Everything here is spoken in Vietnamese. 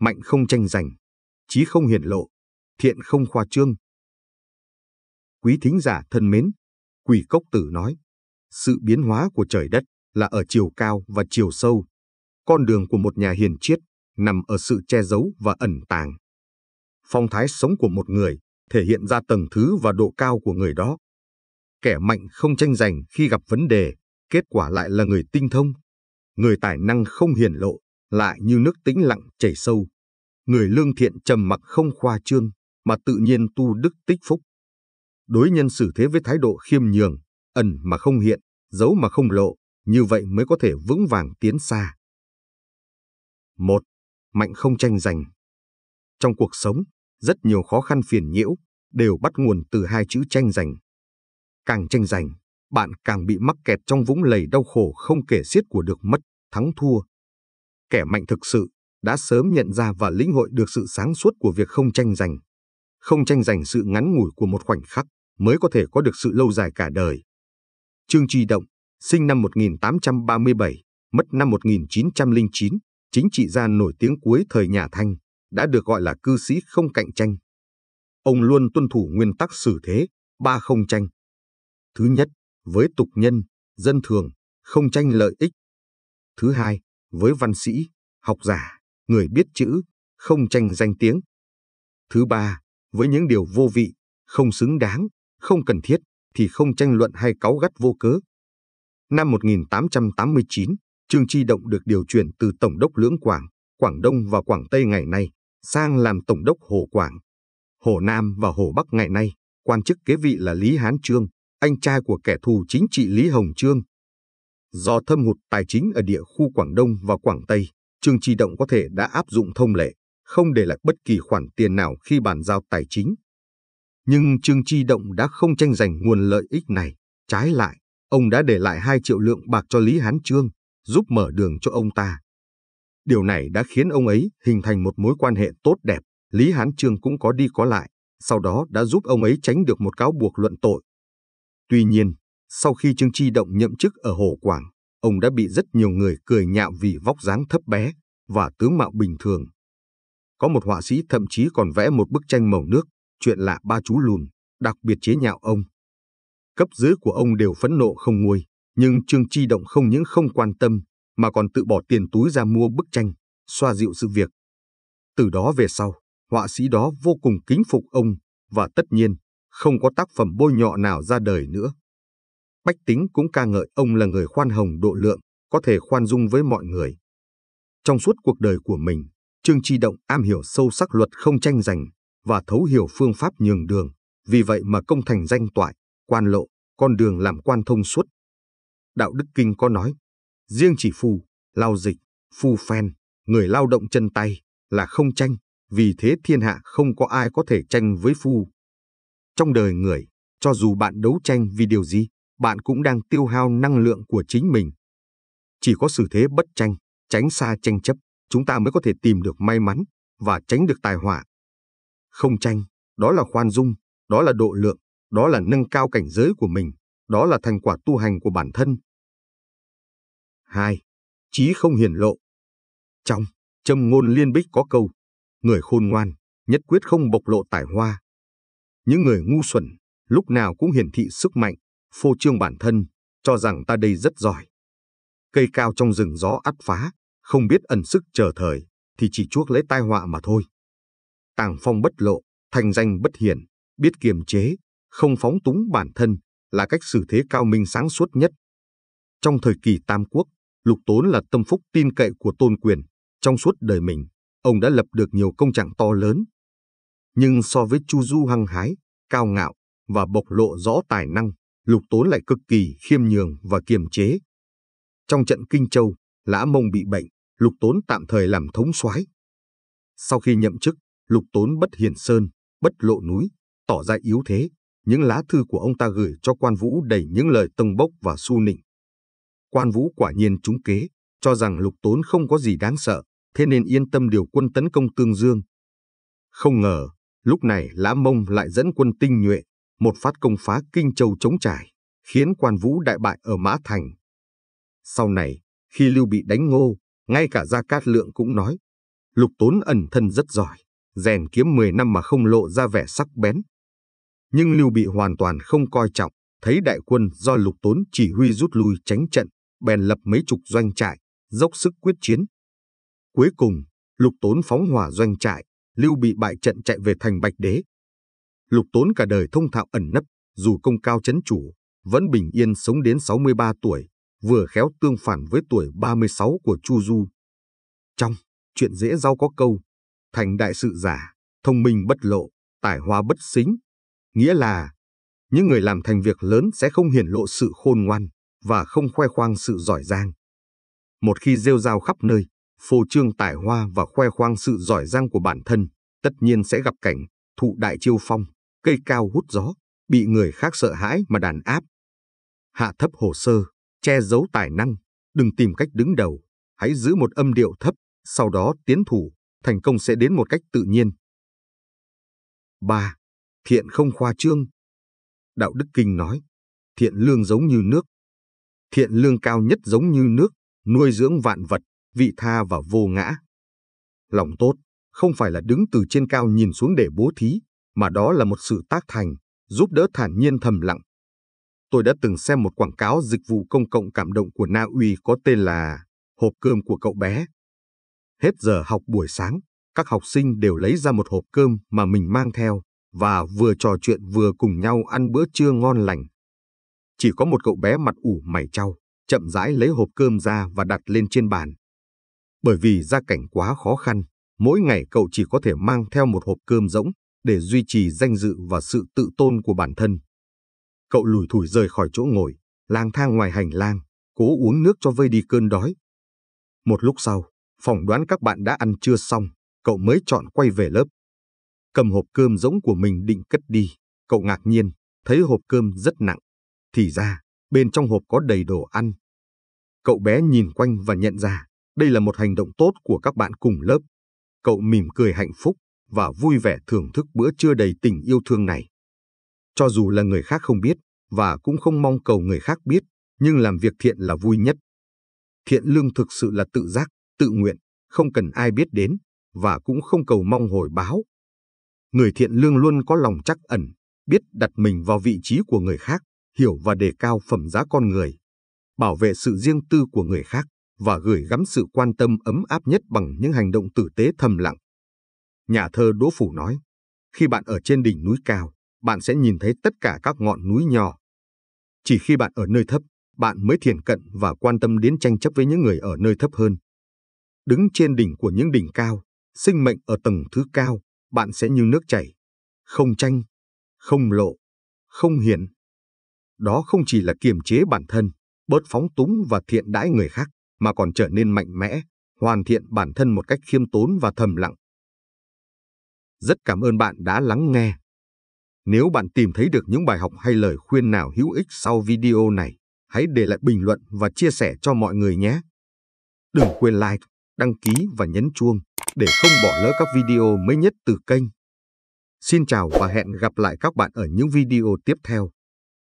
mạnh không tranh giành, trí không hiển lộ, thiện không khoa trương. Quý thính giả thân mến, Quỷ Cốc Tử nói, sự biến hóa của trời đất là ở chiều cao và chiều sâu. Con đường của một nhà hiền triết nằm ở sự che giấu và ẩn tàng. Phong thái sống của một người thể hiện ra tầng thứ và độ cao của người đó. Kẻ mạnh không tranh giành khi gặp vấn đề, kết quả lại là người tinh thông. Người tài năng không hiển lộ, lại như nước tĩnh lặng chảy sâu. Người lương thiện trầm mặc không khoa trương, mà tự nhiên tu đức tích phúc. Đối nhân xử thế với thái độ khiêm nhường, ẩn mà không hiện, giấu mà không lộ, như vậy mới có thể vững vàng tiến xa. Một, Mạnh không tranh giành. Trong cuộc sống, rất nhiều khó khăn phiền nhiễu đều bắt nguồn từ hai chữ tranh giành. Càng tranh giành, bạn càng bị mắc kẹt trong vũng lầy đau khổ không kể xiết của được mất, thắng thua, kẻ mạnh thực sự đã sớm nhận ra và lĩnh hội được sự sáng suốt của việc không tranh giành. Không tranh giành sự ngắn ngủi của một khoảnh khắc mới có thể có được sự lâu dài cả đời. Trương Tri Động, sinh năm 1837, mất năm 1909, chính trị gia nổi tiếng cuối thời nhà Thanh, đã được gọi là cư sĩ không cạnh tranh. Ông luôn tuân thủ nguyên tắc xử thế, ba không tranh. Thứ nhất, với tục nhân, dân thường, không tranh lợi ích. Thứ hai, với văn sĩ, học giả, người biết chữ, không tranh danh tiếng. Thứ ba, với những điều vô vị, không xứng đáng, không cần thiết thì không tranh luận hay cáu gắt vô cớ. Năm 1889, Trương Chi Động được điều chuyển từ Tổng đốc Lưỡng Quảng, Quảng Đông và Quảng Tây ngày nay sang làm Tổng đốc Hồ Quảng. Hồ Nam và Hồ Bắc ngày nay, quan chức kế vị là Lý Hán Trương, anh trai của kẻ thù chính trị Lý Hồng Trương, Do thâm hụt tài chính ở địa khu Quảng Đông và Quảng Tây, Trương Tri Động có thể đã áp dụng thông lệ, không để lại bất kỳ khoản tiền nào khi bàn giao tài chính. Nhưng Trương Tri Động đã không tranh giành nguồn lợi ích này. Trái lại, ông đã để lại 2 triệu lượng bạc cho Lý Hán Trương, giúp mở đường cho ông ta. Điều này đã khiến ông ấy hình thành một mối quan hệ tốt đẹp. Lý Hán Trương cũng có đi có lại, sau đó đã giúp ông ấy tránh được một cáo buộc luận tội. Tuy nhiên, sau khi Trương Chi Động nhậm chức ở Hồ Quảng, ông đã bị rất nhiều người cười nhạo vì vóc dáng thấp bé và tướng mạo bình thường. Có một họa sĩ thậm chí còn vẽ một bức tranh màu nước, chuyện lạ ba chú lùn, đặc biệt chế nhạo ông. Cấp dưới của ông đều phẫn nộ không nguôi, nhưng Trương Chi Động không những không quan tâm, mà còn tự bỏ tiền túi ra mua bức tranh, xoa dịu sự việc. Từ đó về sau, họa sĩ đó vô cùng kính phục ông và tất nhiên, không có tác phẩm bôi nhọ nào ra đời nữa bách tính cũng ca ngợi ông là người khoan hồng độ lượng, có thể khoan dung với mọi người. Trong suốt cuộc đời của mình, Trương Tri Động am hiểu sâu sắc luật không tranh giành và thấu hiểu phương pháp nhường đường, vì vậy mà công thành danh toại, quan lộ, con đường làm quan thông suốt. Đạo Đức Kinh có nói, riêng chỉ phù, lao dịch, phu phen, người lao động chân tay là không tranh, vì thế thiên hạ không có ai có thể tranh với phu. Trong đời người, cho dù bạn đấu tranh vì điều gì, bạn cũng đang tiêu hao năng lượng của chính mình. Chỉ có sự thế bất tranh, tránh xa tranh chấp, chúng ta mới có thể tìm được may mắn và tránh được tai họa. Không tranh, đó là khoan dung, đó là độ lượng, đó là nâng cao cảnh giới của mình, đó là thành quả tu hành của bản thân. 2. Chí không hiển lộ Trong, châm ngôn liên bích có câu, người khôn ngoan, nhất quyết không bộc lộ tài hoa. Những người ngu xuẩn, lúc nào cũng hiển thị sức mạnh, phô trương bản thân, cho rằng ta đây rất giỏi. Cây cao trong rừng gió ắt phá, không biết ẩn sức chờ thời, thì chỉ chuốc lấy tai họa mà thôi. Tàng phong bất lộ, thành danh bất hiển, biết kiềm chế, không phóng túng bản thân, là cách xử thế cao minh sáng suốt nhất. Trong thời kỳ Tam Quốc, Lục Tốn là tâm phúc tin cậy của Tôn Quyền. Trong suốt đời mình, ông đã lập được nhiều công trạng to lớn. Nhưng so với Chu Du hăng hái, cao ngạo và bộc lộ rõ tài năng, Lục Tốn lại cực kỳ khiêm nhường và kiềm chế. Trong trận Kinh Châu, Lã Mông bị bệnh, Lục Tốn tạm thời làm thống soái. Sau khi nhậm chức, Lục Tốn bất hiển sơn, bất lộ núi, tỏ ra yếu thế. Những lá thư của ông ta gửi cho quan vũ đầy những lời tông bốc và su nịnh. Quan vũ quả nhiên trúng kế, cho rằng Lục Tốn không có gì đáng sợ, thế nên yên tâm điều quân tấn công Tương Dương. Không ngờ, lúc này Lã Mông lại dẫn quân tinh nhuệ một phát công phá Kinh Châu chống trải, khiến quan vũ đại bại ở Mã Thành. Sau này, khi Lưu bị đánh ngô, ngay cả Gia Cát Lượng cũng nói, lục tốn ẩn thân rất giỏi, rèn kiếm 10 năm mà không lộ ra vẻ sắc bén. Nhưng Lưu bị hoàn toàn không coi trọng, thấy đại quân do lục tốn chỉ huy rút lui tránh trận, bèn lập mấy chục doanh trại, dốc sức quyết chiến. Cuối cùng, lục tốn phóng hỏa doanh trại, Lưu bị bại trận chạy về thành Bạch Đế, Lục Tốn cả đời thông thạo ẩn nấp, dù công cao chấn chủ, vẫn bình yên sống đến 63 tuổi, vừa khéo tương phản với tuổi 36 của Chu Du. Trong chuyện dễ giao có câu, thành đại sự giả, thông minh bất lộ, tài hoa bất xính. Nghĩa là, những người làm thành việc lớn sẽ không hiển lộ sự khôn ngoan và không khoe khoang sự giỏi giang. Một khi rêu rao khắp nơi, phô trương tài hoa và khoe khoang sự giỏi giang của bản thân, tất nhiên sẽ gặp cảnh thụ đại chiêu phong cây cao hút gió, bị người khác sợ hãi mà đàn áp. Hạ thấp hồ sơ, che giấu tài năng, đừng tìm cách đứng đầu, hãy giữ một âm điệu thấp, sau đó tiến thủ, thành công sẽ đến một cách tự nhiên. 3. Thiện không khoa trương Đạo Đức Kinh nói, thiện lương giống như nước. Thiện lương cao nhất giống như nước, nuôi dưỡng vạn vật, vị tha và vô ngã. Lòng tốt, không phải là đứng từ trên cao nhìn xuống để bố thí, mà đó là một sự tác thành, giúp đỡ thản nhiên thầm lặng. Tôi đã từng xem một quảng cáo dịch vụ công cộng cảm động của Na Uy có tên là Hộp cơm của cậu bé. Hết giờ học buổi sáng, các học sinh đều lấy ra một hộp cơm mà mình mang theo và vừa trò chuyện vừa cùng nhau ăn bữa trưa ngon lành. Chỉ có một cậu bé mặt ủ mày trao, chậm rãi lấy hộp cơm ra và đặt lên trên bàn. Bởi vì gia cảnh quá khó khăn, mỗi ngày cậu chỉ có thể mang theo một hộp cơm rỗng để duy trì danh dự và sự tự tôn của bản thân. Cậu lủi thủi rời khỏi chỗ ngồi, lang thang ngoài hành lang, cố uống nước cho vơi đi cơn đói. Một lúc sau, phỏng đoán các bạn đã ăn trưa xong, cậu mới chọn quay về lớp. Cầm hộp cơm rỗng của mình định cất đi, cậu ngạc nhiên, thấy hộp cơm rất nặng. Thì ra, bên trong hộp có đầy đồ ăn. Cậu bé nhìn quanh và nhận ra, đây là một hành động tốt của các bạn cùng lớp. Cậu mỉm cười hạnh phúc, và vui vẻ thưởng thức bữa trưa đầy tình yêu thương này. Cho dù là người khác không biết và cũng không mong cầu người khác biết, nhưng làm việc thiện là vui nhất. Thiện lương thực sự là tự giác, tự nguyện, không cần ai biết đến và cũng không cầu mong hồi báo. Người thiện lương luôn có lòng chắc ẩn, biết đặt mình vào vị trí của người khác, hiểu và đề cao phẩm giá con người, bảo vệ sự riêng tư của người khác và gửi gắm sự quan tâm ấm áp nhất bằng những hành động tử tế thầm lặng Nhà thơ Đỗ Phủ nói, khi bạn ở trên đỉnh núi cao, bạn sẽ nhìn thấy tất cả các ngọn núi nhỏ. Chỉ khi bạn ở nơi thấp, bạn mới thiền cận và quan tâm đến tranh chấp với những người ở nơi thấp hơn. Đứng trên đỉnh của những đỉnh cao, sinh mệnh ở tầng thứ cao, bạn sẽ như nước chảy, không tranh, không lộ, không hiền. Đó không chỉ là kiềm chế bản thân, bớt phóng túng và thiện đãi người khác, mà còn trở nên mạnh mẽ, hoàn thiện bản thân một cách khiêm tốn và thầm lặng. Rất cảm ơn bạn đã lắng nghe. Nếu bạn tìm thấy được những bài học hay lời khuyên nào hữu ích sau video này, hãy để lại bình luận và chia sẻ cho mọi người nhé. Đừng quên like, đăng ký và nhấn chuông để không bỏ lỡ các video mới nhất từ kênh. Xin chào và hẹn gặp lại các bạn ở những video tiếp theo.